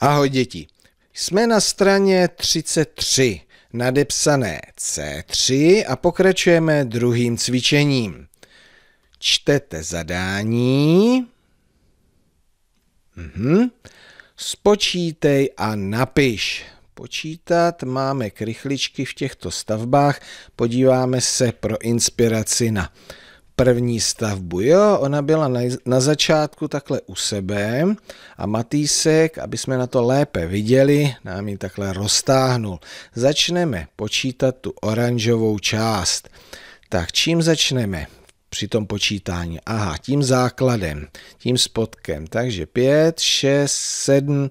Ahoj děti, jsme na straně 33, nadepsané C3 a pokračujeme druhým cvičením. Čtete zadání. Mhm. Spočítej a napiš. Počítat máme krychličky v těchto stavbách, podíváme se pro inspiraci na první stavbu. Jo, ona byla na, na začátku takhle u sebe a Matýsek, aby jsme na to lépe viděli, nám ji takhle roztáhnul. Začneme počítat tu oranžovou část. Tak čím začneme? při tom počítání. Aha, tím základem, tím spodkem. Takže 5, 6, 7,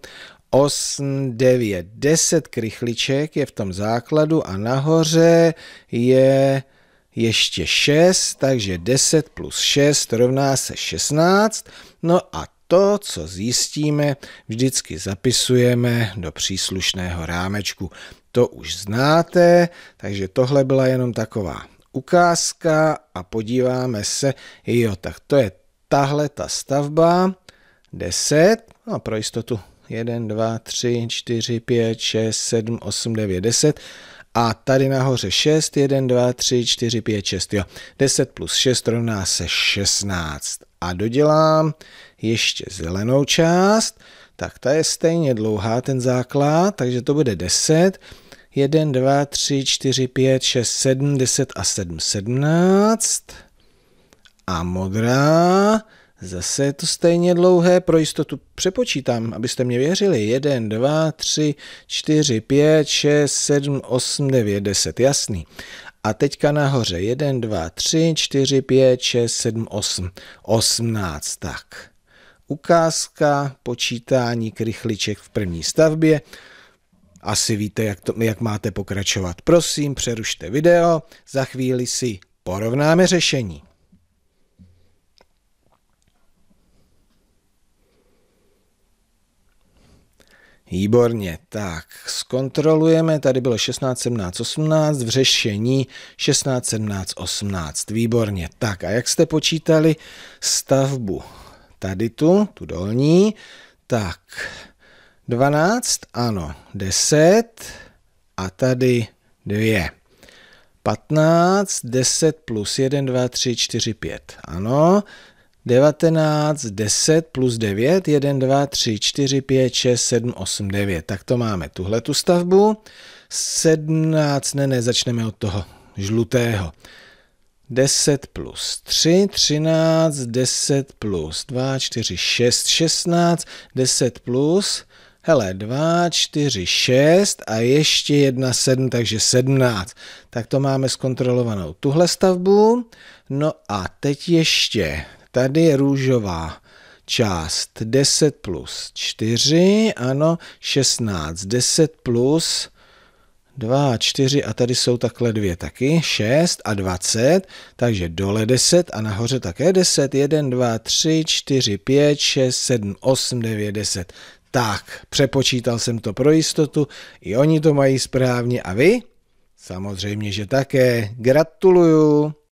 8, 9, 10 krychliček je v tom základu a nahoře je ještě 6, takže 10 plus 6 rovná se 16. No a to, co zjistíme, vždycky zapisujeme do příslušného rámečku. To už znáte, takže tohle byla jenom taková ukázka a podíváme se, jo, tak to je tahle ta stavba, 10, no pro jistotu 1, 2, 3, 4, 5, 6, 7, 8, 9, 10, a tady nahoře 6, 1, 2, 3, 4, 5, 6, jo. 10 plus 6 rovná se 16. A dodělám ještě zelenou část, tak ta je stejně dlouhá, ten základ, takže to bude 10. 1, 2, 3, 4, 5, 6, 7, 10 a 7, 17. A modrá Zase je to stejně dlouhé, pro jistotu přepočítám, abyste mě věřili. 1, 2, 3, 4, 5, 6, 7, 8, 9, 10, jasný. A teďka nahoře 1, 2, 3, 4, 5, 6, 7, 8, 18, tak. Ukázka počítání krychliček v první stavbě. Asi víte, jak, to, jak máte pokračovat. Prosím, přerušte video, za chvíli si porovnáme řešení. Výborně, tak zkontrolujeme, tady bylo 16, 17, 18, v řešení 16, 17, 18, výborně. Tak a jak jste počítali stavbu? Tady tu, tu dolní, tak 12, ano, 10 a tady 2. 15, 10 plus 1, 2, 3, 4, 5, ano, 19, 10 plus 9, 1, 2, 3, 4, 5, 6, 7, 8, 9. Tak to máme tuhle tu stavbu. 17, ne, ne, začneme od toho žlutého. 10 plus 3, 13, 10 plus 2, 4, 6, 16, 10 plus, hele, 2, 4, 6 a ještě 1, 7, takže 17. Tak to máme zkontrolovanou tuhle stavbu. No a teď ještě Tady je růžová část 10 plus 4, ano, 16, 10 plus 2 4 a tady jsou takhle dvě taky, 6 a 20, takže dole 10 a nahoře také 10, 1, 2, 3, 4, 5, 6, 7, 8, 9, 10. Tak, přepočítal jsem to pro jistotu, i oni to mají správně a vy? Samozřejmě, že také. Gratuluju!